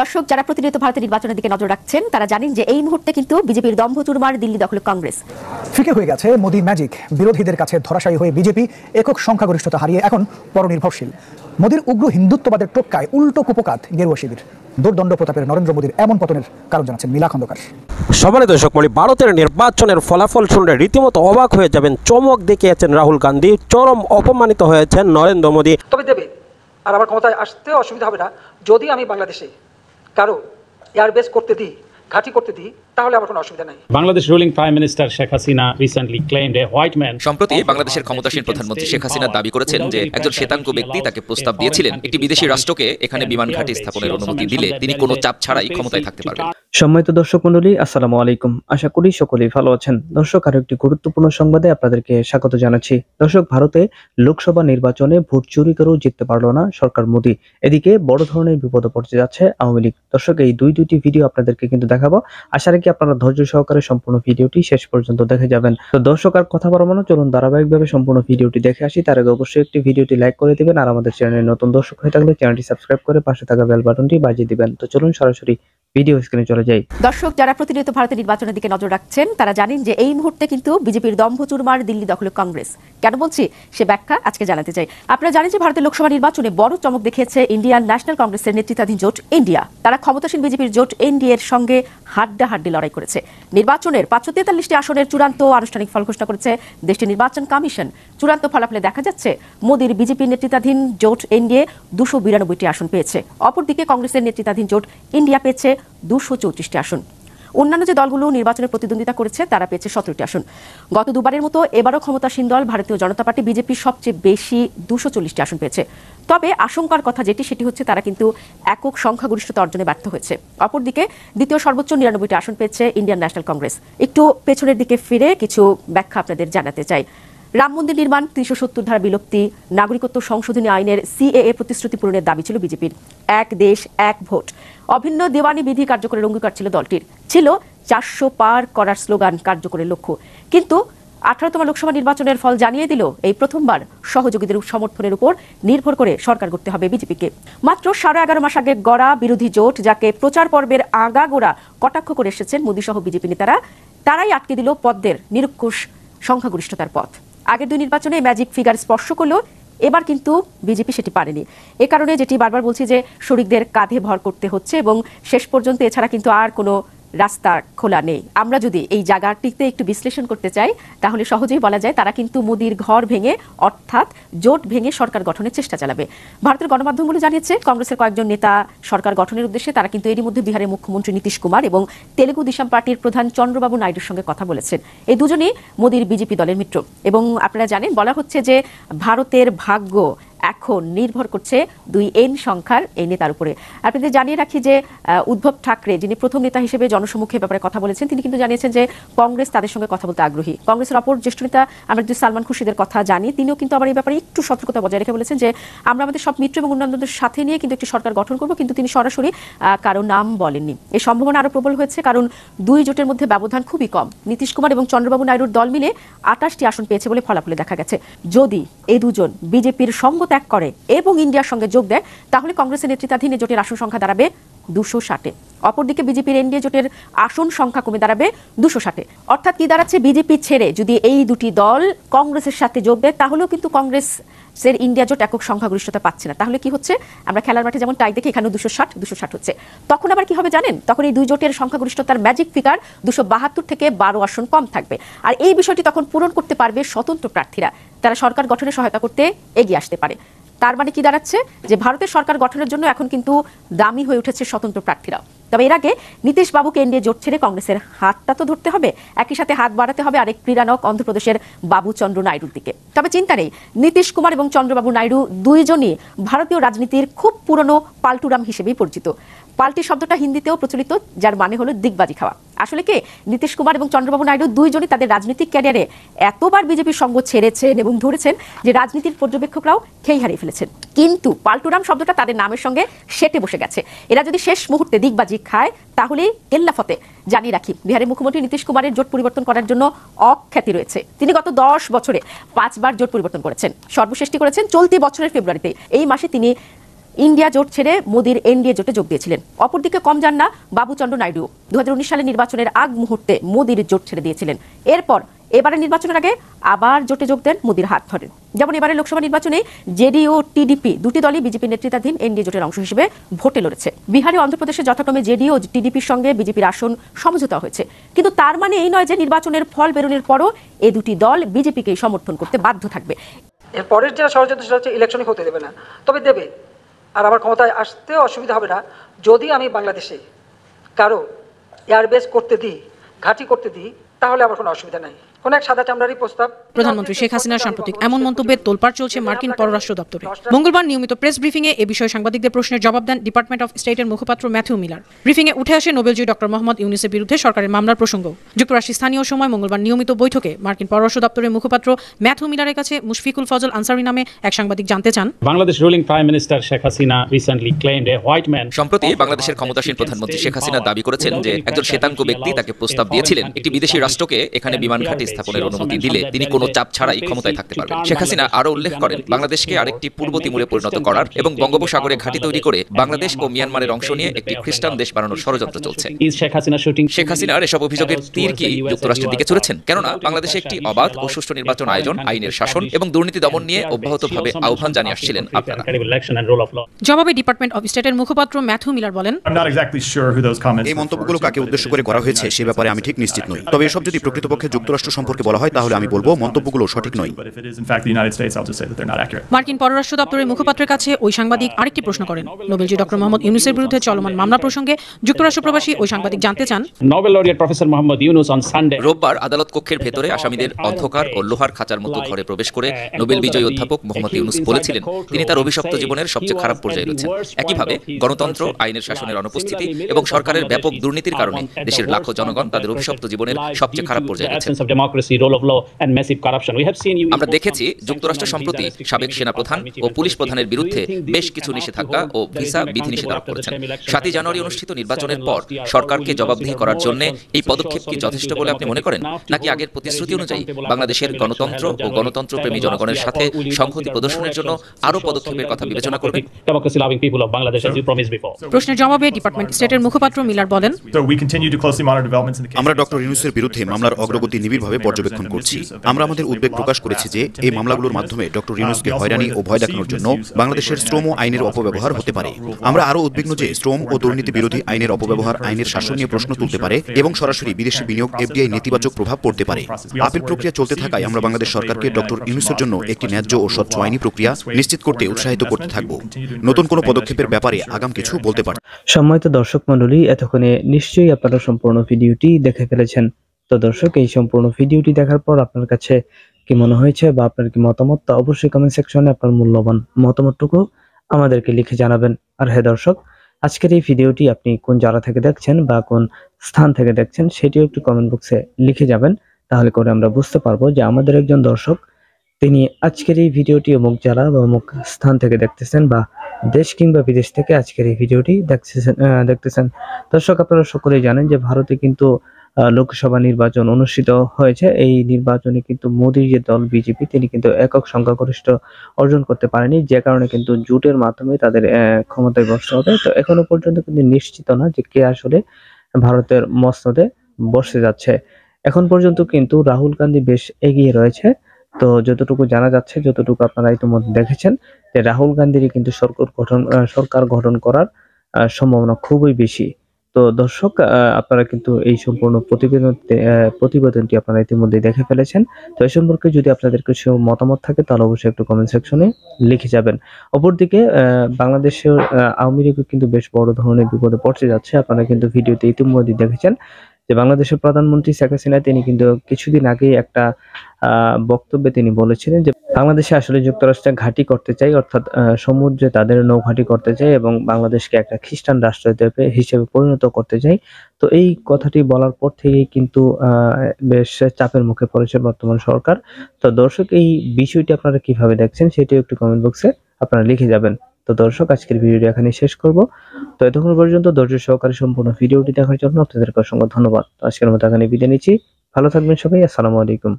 দর্শক যারা প্রতিনিয়ত ভারতের নির্বাচনের দিকে নজর রাখছেন তারা জানেন যে এই মুহূর্তে কিন্তু বিজেপির দম্ভ চুরমার দিল্লি দখল কংগ্রেস ফিকে হয়ে গেছে মোদী ম্যাজিক বিরোধীদের কাছে ধরাশায়ী হয়ে বিজেপি একক সংখ্যাগরিষ্ঠতা হারিয়ে এখন পরনির্ভরশীল মোদির উগ্র হিন্দুত্ববাদের টোক্কায় উল্টো কুপকাত গেরুয়া শিবির দুর্দণ্ড প্রতাপের নরেন্দ্র মোদীর এমন পতনের কারণ জানাচ্ছেন মিলা খন্দকার সমানে দর্শক মণি ভারতের নির্বাচনের ফলাফল শুনলে রীতিমতো অবাক হয়ে যাবেন চমক দেখিয়েছেন রাহুল গান্ধী চরম অপমানিত হয়েছেন নরেন্দ্র মোদী তবে দেবে আর আমার ক্ষমতায় আসতে অসুবিধা হবে না যদি আমি বাংলাদেশে কারো এয়ারবেস করতে দিই ঘাঁটি করতে দিই গুরুত্বপূর্ণ সংবাদে আপনাদেরকে স্বাগত জানাচ্ছি দর্শক ভারতে লোকসভা নির্বাচনে ভোট চুরি করেও জিততে পারল না সরকার মোদি এদিকে বড় ধরনের বিপদে পড়তে যাচ্ছে আওয়ামী লীগ দর্শক এই দুই দুইটি ভিডিও আপনাদেরকে কিন্তু দেখাবো আশা কি আপনারা ধৈর্য সহকারে সম্পূর্ণ ভিডিওটি শেষ পর্যন্ত দেখে যাবেন তো দর্শক আর কথা বলবো না চলুন ধারাবাহিকভাবে সম্পূর্ণ ভিডিওটি দেখে আসি তার আগে অবশ্যই একটি ভিডিওটি লাইক করে দিবেন আর আমাদের চ্যানেলে নতুন দর্শক হয়ে থাকলে চ্যানেলটি সাবস্ক্রাইব করে পাশে থাকা বেল বাটনটি বাজিয়ে দিবেন তো চলুন সরাসরি ভিডিও স্ক্রিনে চলে যাই দর্শক যারা প্রতিনিয়ত ভারতের নির্বাচনের দিকে নজর রাখছেন তারা জানেন যে এই মুহূর্তে কিন্তু বিজেপির দম্ভ চুরমার দিল্লি দখলে কংগ্রেস কেন বলছি সে ব্যাখ্যা আজকে জানাতে চাই আপনারা জানেন যে ভারতের লোকসভা নির্বাচনে বড় চমক দেখিয়েছে ইন্ডিয়ান ন্যাশনাল কংগ্রেসের নেতৃত্বাধীন জোট ইন্ডিয়া তারা ক্ষমতাসীন বিজেপির জোট এনডিএর সঙ্গে হাড্ডাহাড্ডি লড়াই করেছে নির্বাচনের পাঁচশো তেতাল্লিশটি আসনের চূড়ান্ত আনুষ্ঠানিক ফল ঘোষণা করেছে দেশটির নির্বাচন কমিশন চূড়ান্ত ফলাফলে দেখা যাচ্ছে মোদীর বিজেপি নেতৃত্বাধীন জোট এনডিএ দুশো বিরানব্বইটি আসন পেয়েছে অপরদিকে কংগ্রেসের নেতৃত্বাধীন জোট ইন্ডিয়া পেয়েছে দুশো চৌত্রিশটি আসন অন্যান্য যে দলগুলো নির্বাচনে প্রতিদ্বন্দ্বিতা করেছে তারা পেয়েছে সতেরোটি আসন গত দুবারের মতো এবারও ক্ষমতাসীন দল ভারতীয় জনতা পার্টি বিজেপি সবচেয়ে বেশি দুশো চল্লিশটি আসন পেয়েছে তবে আশঙ্কার কথা যেটি সেটি হচ্ছে তারা কিন্তু একক সংখ্যাগরিষ্ঠতা অর্জনে ব্যর্থ হয়েছে অপরদিকে দ্বিতীয় সর্বোচ্চ নিরানব্বইটি আসন পেয়েছে ইন্ডিয়ান ন্যাশনাল কংগ্রেস একটু পেছনের দিকে ফিরে কিছু ব্যাখ্যা আপনাদের জানাতে চাই রাম মন্দির নির্মাণ তিনশো সত্তর ধারা বিলুপ্তি নাগরিকত্ব সংশোধনী আইনের সিএএ প্রতিশ্রুতি পূরণের দাবি ছিল বিজেপির এক দেশ এক ভোট অভিন্ন দেওয়ানি বিধি কার্যকরের অঙ্গীকার ছিল দলটির ছিল চারশো পার করার স্লোগান কার্যকরের লক্ষ্য কিন্তু আঠারোতম লোকসভা নির্বাচনের ফল জানিয়ে দিল এই প্রথমবার সহযোগীদের সমর্থনের উপর নির্ভর করে সরকার করতে হবে বিজেপিকে মাত্র সাড়ে এগারো মাস আগে গড়া বিরোধী জোট যাকে প্রচার পর্বের আগাগোড়া কটাক্ষ করে এসেছেন মোদী সহ বিজেপি নেতারা তারাই আটকে দিল পদ্মের নিরক্ষুশ সংখ্যাগরিষ্ঠতার পথ আগের দুই নির্বাচনে ম্যাজিক ফিগার স্পর্শ করলেও এবার কিন্তু বিজেপি সেটি পারেনি এ কারণে যেটি বারবার বলছি যে শরিকদের কাঁধে ভর করতে হচ্ছে এবং শেষ পর্যন্ত এছাড়া কিন্তু আর কোনো রাস্তা খোলা নেই আমরা যদি এই জায়গাটিতে একটু বিশ্লেষণ করতে চাই তাহলে সহজেই বলা যায় তারা কিন্তু মোদির ঘর ভেঙে অর্থাৎ জোট ভেঙে সরকার গঠনের চেষ্টা চালাবে ভারতের গণমাধ্যমগুলো জানিয়েছে কংগ্রেসের কয়েকজন নেতা সরকার গঠনের উদ্দেশ্যে তারা কিন্তু এরই মধ্যে বিহারের মুখ্যমন্ত্রী নীতিশ কুমার এবং তেলেগু দিশাম পার্টির প্রধান চন্দ্রবাবু নাইডুর সঙ্গে কথা বলেছেন এই দুজনেই মোদির বিজেপি দলের মিত্র এবং আপনারা জানেন বলা হচ্ছে যে ভারতের ভাগ্য এখন নির্ভর করছে দুই এন সংখ্যার এই নেতার উপরে আপনাদের জানিয়ে রাখি যে উদ্ধব ঠাকরে যিনি প্রথম নেতা হিসেবে জনসমুখে ব্যাপারে কথা বলেছেন তিনি কিন্তু জানিয়েছেন যে কংগ্রেস তাদের সঙ্গে কথা বলতে আগ্রহী কংগ্রেসের অপর জ্যেষ্ঠ নেতা আমরা যদি সালমান খুশিদের কথা জানি তিনিও কিন্তু আবার এই ব্যাপারে একটু সতর্কতা বজায় রেখে বলেছেন যে আমরা আমাদের সব মিত্র এবং অন্যান্যদের সাথে নিয়ে কিন্তু একটি সরকার গঠন করব কিন্তু তিনি সরাসরি কারো নাম বলেননি এই সম্ভাবনা আরও প্রবল হয়েছে কারণ দুই জোটের মধ্যে ব্যবধান খুবই কম নীতিশ কুমার এবং চন্দ্রবাবু নাইডুর দল মিলে আটাশটি আসন পেয়েছে বলে ফলাফলে দেখা গেছে যদি এই দুজন বিজেপির সঙ্গত ত্যাগ করে এবং ইন্ডিয়ার সঙ্গে যোগ দেয় তাহলে কংগ্রেসের নেতৃত্বাধীন জোটের আসন সংখ্যা দাঁড়াবে দুশো ষাটে অপরদিকে বিজেপির এনডিএ জোটের আসন সংখ্যা কমে দাঁড়াবে দুশো ষাটে অর্থাৎ কি দাঁড়াচ্ছে বিজেপি ছেড়ে যদি এই দুটি দল কংগ্রেসের সাথে যোগ দেয় তাহলেও কিন্তু কংগ্রেস সের ইন্ডিয়া জোট একক সংখ্যাগরিষ্ঠতা পাচ্ছে না তাহলে কি হচ্ছে আমরা খেলার মাঠে যেমন টাই দেখে এখানে দুশো ষাট দুশো ষাট হচ্ছে তখন আবার কি হবে জানেন তখন এই দুই জোটের সংখ্যাগরিষ্ঠতার ম্যাজিক ফিগার দুশো বাহাত্তর থেকে বারো আসন কম থাকবে আর এই বিষয়টি তখন পূরণ করতে পারবে স্বতন্ত্র প্রার্থীরা তারা সরকার গঠনে সহায়তা করতে এগিয়ে আসতে পারে তার মানে কি দাঁড়াচ্ছে যে ভারতের সরকার গঠনের জন্য এখন কিন্তু দামি হয়ে উঠেছে স্বতন্ত্র প্রার্থীরা তবে এর আগে নীতিশ বাবুকে এনডিএ জোট ছেড়ে কংগ্রেসের হাতটা তো ধরতে হবে একই সাথে হাত বাড়াতে হবে আরেক ক্রীড়ানক অন্ধ্রপ্রদেশের বাবু চন্দ্র নাইডুর দিকে তবে চিন্তা নেই নীতিশ কুমার এবং চন্দ্রবাবু নাইডু দুইজনই ভারতীয় রাজনীতির খুব পুরনো পাল্টুরাম হিসেবেই পরিচিত পাল্টি শব্দটা হিন্দিতেও প্রচলিত যার মানে হলো দিগবাজি খাওয়া আসলে কি নীতিশ কুমার এবং চন্দ্রবাবু নাইডু দুইজনই তাদের রাজনৈতিক ক্যারিয়ারে এতবার বিজেপির সঙ্গ ছেড়েছেন এবং ধরেছেন যে রাজনীতির পর্যবেক্ষকরাও খেই হারিয়ে ফেলেছেন কিন্তু পাল্টুরাম শব্দটা তাদের নামের সঙ্গে সেটে বসে গেছে এরা যদি শেষ মুহূর্তে দিগবাজি খায় তাহলে কেল্লাফতে জানিয়ে রাখি বিহারের মুখ্যমন্ত্রী নীতিশ কুমারের জোট পরিবর্তন করার জন্য অখ্যাতি রয়েছে তিনি গত দশ বছরে পাঁচবার জোট পরিবর্তন করেছেন সর্বশেষটি করেছেন চলতি বছরের ফেব্রুয়ারিতে এই মাসে তিনি ইন্ডিয়া জোট ছেড়ে মোদীর এনডিএ জোটে যোগ দিয়েছিলেন অপরদিকে কম যান না বাবুচন্দ্র নাইডু দু সালে নির্বাচনের আগ মুহূর্তে মোদীর জোট ছেড়ে দিয়েছিলেন এরপর এবারের নির্বাচনের আগে আবার জোটে যোগ দেন মোদীর হাত ধরেন যেমন এবারের লোকসভা নির্বাচনে জেডিও টিডিপি দুটি দলই বিজেপি নেতৃত্বাধীন এনডিএ জোটের অংশ হিসেবে ভোটে লড়েছে বিহারে অন্ধ্রপ্রদেশে যথাক্রমে জেডিও টিডিপির সঙ্গে বিজেপির আসন সমঝোতা হয়েছে কিন্তু তার মানে এই নয় যে নির্বাচনের ফল বেরোনোর পরও এ দুটি দল বিজেপিকে সমর্থন করতে বাধ্য থাকবে এরপরের যেটা ষড়যন্ত্র সেটা হচ্ছে ইলেকশনই হতে দেবে না তবে দেবে আর আমার ক্ষমতায় আসতে অসুবিধা হবে না যদি আমি বাংলাদেশে কারো এয়ারবেস করতে দিই ঘাঁটি করতে দিই তাহলে আমার কোনো অসুবিধা নাই কোন এক সাদা চামড়ারই প্রস্তাব প্রধানমন্ত্রী শেখ হাসিনার সাম্প্রতিক এমন তোলপাড় চলছে মার্কিন পররাষ্ট্র দপ্তরে মঙ্গলবার নিয়মিত প্রেস ব্রিফিংয়ে এ বিষয়ে সাংবাদিকদের প্রশ্নের জবাব দেন ডিপার্টমেন্ট অফ স্টেটের মুখপাত্র ম্যাথিউ মিলার ব্রিফিংয়ে উঠে আসে নোবেলজয়ী ডক্টর মোহাম্মদ ইউনিসের বিরুদ্ধে সরকারের মামলার প্রসঙ্গ যুক্তরাষ্ট্রের স্থানীয় সময় মঙ্গলবার নিয়মিত বৈঠকে মার্কিন পররাষ্ট্র দপ্তরের মুখপাত্র মিলারের কাছে মুশফিকুল ফজল আনসারি নামে এক সাংবাদিক জানতে চান Bangladesh ruling prime minister Sheikh Hasina recently claimed a white man সম্প্রতি বাংলাদেশের ক্ষমতাসীন প্রধানমন্ত্রী শেখ হাসিনা দাবি করেছেন যে একজন শ্বেতাঙ্গ ব্যক্তি তাকে প্রস্তাব দিয়েছিলেন একটি বিদেশি রাষ্ট্রকে এখানে বিমান ঘাঁটি স্থাপনের অনুমতি দিলে তিনি কোনো চাপ ছাড়াই ক্ষমতায় থাকতে পারবেন শেখ হাসিনা আরও উল্লেখ করেন বাংলাদেশকে আরেকটি পূর্ব তিমুরে পরিণত করার এবং বঙ্গোপসাগরে ঘাঁটি তৈরি করে বাংলাদেশ ও মিয়ানমারের অংশ নিয়ে একটি খ্রিস্টান দেশ বানানোর ষড়যন্ত্র চলছে শেখ হাসিনার এসব অভিযোগের তীর কি যুক্তরাষ্ট্রের দিকে চলেছেন কেননা বাংলাদেশে একটি অবাধ ও সুষ্ঠু নির্বাচন আয়োজন আইনের শাসন এবং দুর্নীতি দমন নিয়ে অব্যাহতভাবে আহ্বান জানিয়ে আসছিলেন আপনারা জবাবে ডিপার্টমেন্ট অফ স্টেটের মুখপাত্র ম্যাথু মিলার বলেন এই মন্তব্যগুলো কাকে উদ্দেশ্য করে করা হয়েছে সে ব্যাপারে আমি ঠিক নিশ্চিত নই তবে এসব যদি প্রকৃতপক্ষে যুক্তরাষ্ট্র সম্পর্কে বলা হয় তাহলে আমি বলবো মন্তব্যগুলো সঠিক নয় মার্কিন পররাষ্ট্র দপ্তরের মুখপাত্রের কাছে ওই সাংবাদিক আরেকটি প্রশ্ন করেন নোবেলজি ডক্টর মোহাম্মদ ইউনুসের বিরুদ্ধে চলমান মামলা প্রসঙ্গে যুক্তরাষ্ট্র প্রবাসী ওই সাংবাদিক জানতে চান Nobel laureate professor Muhammad Yunus on Sunday রোববার আদালত কক্ষের ভেতরে আসামিদের অন্ধকার ও লোহার খাঁচার মতো ঘরে প্রবেশ করে নোবেল বিজয়ী অধ্যাপক মোহাম্মদ ইউনুস বলেছিলেন তিনি তার অভিশপ্ত জীবনের সবচেয়ে খারাপ পর্যায়ে রয়েছেন একইভাবে গণতন্ত্র আইনের শাসনের অনুপস্থিতি এবং সরকারের ব্যাপক দুর্নীতির কারণে দেশের লাখো জনগণ তাদের অভিশপ্ত জীবনের সবচেয়ে খারাপ পর্যায়ে রয়েছেন আমরা দেখেছি যুক্তরাষ্ট্র সম্প্রতি সাবেক সেনা প্রধান ও পুলিশ প্রধানের বিরুদ্ধে বেশ কিছু নিষেধাজ্ঞা ও ভিসা বিধিনিষেধ আরোপ করেছেন সাতই জানুয়ারি অনুষ্ঠিত নির্বাচনের পর সরকারকে জবাবদিহি করার জন্য এই পদক্ষেপ কি যথেষ্ট বলে আপনি মনে করেন নাকি আগের প্রতিশ্রুতি অনুযায়ী বাংলাদেশের গণতন্ত্র ও গণতন্ত্র প্রেমী জনগণের সাথে সংহতি প্রদর্শনের জন্য আরো পদক্ষেপের কথা বিবেচনা করবে প্রশ্নের জবাবে ডিপার্টমেন্ট স্টেটের মুখপাত্র মিলার বলেন আমরা ডক্টর ইউনুসের বিরুদ্ধে মামলার অগ্রগতি নিবিড়ভাবে নিবিড়ভাবে পর্যবেক্ষণ করছি আমরা আমাদের উদ্বেগ প্রকাশ করেছি যে এই মামলাগুলোর মাধ্যমে ডক্টর ইউনুসকে হয়রানি ও ভয় দেখানোর জন্য বাংলাদেশের শ্রম আইনের অপব্যবহার হতে পারে আমরা আরও উদ্বিগ্ন যে শ্রম ও দুর্নীতি বিরোধী আইনের অপব্যবহার আইনের শাসন নিয়ে প্রশ্ন তুলতে পারে এবং সরাসরি বিদেশি বিনিয়োগ এফডিআই নেতিবাচক প্রভাব পড়তে পারে আপিল প্রক্রিয়া চলতে থাকায় আমরা বাংলাদেশ সরকারকে ডক্টর ইউনুসের জন্য একটি ন্যায্য ও স্বচ্ছ আইনি প্রক্রিয়া নিশ্চিত করতে উৎসাহিত করতে থাকব নতুন কোনো পদক্ষেপের ব্যাপারে আগাম কিছু বলতে পার সম্মানিত দর্শক মন্ডলী এতক্ষণে নিশ্চয়ই আপনারা সম্পূর্ণ ভিডিওটি দেখে ফেলেছেন তো দর্শক এই সম্পূর্ণ ভিডিওটি দেখার পর আপনার কাছে কি মনে হয়েছে বা আপনার কি মতামত তা অবশ্যই কমেন্ট সেকশনে আপনার মূল্যবান মতামতটুকু আমাদেরকে লিখে জানাবেন আর হ্যাঁ দর্শক আজকের এই ভিডিওটি আপনি কোন জায়গা থেকে দেখছেন বা কোন স্থান থেকে দেখছেন সেটিও একটু কমেন্ট বক্সে লিখে যাবেন তাহলে করে আমরা বুঝতে পারবো যে আমাদের একজন দর্শক তিনি আজকের এই ভিডিওটি অমুক জেলা বা অমুক স্থান থেকে দেখতেছেন বা দেশ কিংবা বিদেশ থেকে আজকের এই ভিডিওটি দেখতেছেন দেখতেছেন দর্শক আপনারা সকলেই জানেন যে ভারতে কিন্তু লোকসভা নির্বাচন অনুষ্ঠিত হয়েছে এই নির্বাচনে কিন্তু মোদীর যে দল বিজেপি তিনি কিন্তু একক সংখ্যাগরিষ্ঠ অর্জন করতে পারেনি যে কারণে কিন্তু জোটের মাধ্যমে তাদের ক্ষমতায় বসতে হবে তো এখনো পর্যন্ত কিন্তু নিশ্চিত না যে কে আসলে ভারতের মসনদে বসে যাচ্ছে এখন পর্যন্ত কিন্তু রাহুল গান্ধী বেশ এগিয়ে রয়েছে তো যতটুকু জানা যাচ্ছে যতটুকু আপনারা ইতিমধ্যে দেখেছেন যে রাহুল গান্ধীরই কিন্তু সরকার গঠন সরকার গঠন করার সম্ভাবনা খুবই বেশি তো দর্শক আপনারা কিন্তু এই সম্পূর্ণ প্রতিবেদন প্রতিবেদনটি আপনারা ইতিমধ্যে দেখে ফেলেছেন তো এই সম্পর্কে যদি আপনাদের কিছু মতামত থাকে তাহলে অবশ্যই একটু কমেন্ট সেকশনে লিখে যাবেন অপরদিকে বাংলাদেশের আওয়ামী লীগও কিন্তু বেশ বড় ধরনের বিপদে পড়তে যাচ্ছে আপনারা কিন্তু ভিডিওতে ইতিমধ্যে দেখেছেন যে বাংলাদেশের প্রধানমন্ত্রী শেখ হাসিনা তিনি কিন্তু কিছুদিন আগেই একটা বক্তব্যে তিনি বলেছিলেন যে বাংলাদেশে আসলে যুক্তরাষ্ট্রে ঘাঁটি করতে চাই অর্থাৎ সমুদ্রে তাদের নৌঘাঁটি করতে চাই এবং বাংলাদেশকে একটা খ্রিস্টান রাষ্ট্র হিসেবে পরিণত করতে চাই তো এই কথাটি বলার পর থেকেই কিন্তু বেশ চাপের মুখে পড়েছে বর্তমান সরকার তো দর্শক এই বিষয়টি আপনারা কিভাবে দেখছেন সেটিও একটু কমেন্ট বক্সে আপনারা লিখে যাবেন তো দর্শক আজকের ভিডিওটি এখানে শেষ করব তো এতক্ষণ পর্যন্ত ধৈর্য সহকারে সম্পূর্ণ ভিডিওটি দেখার জন্য আপনাদেরকে অসংখ্য ধন্যবাদ আজকের মতো এখানে বিদায় নিচ্ছি ভালো থাকবেন সবাই আসসালামু আলাইকুম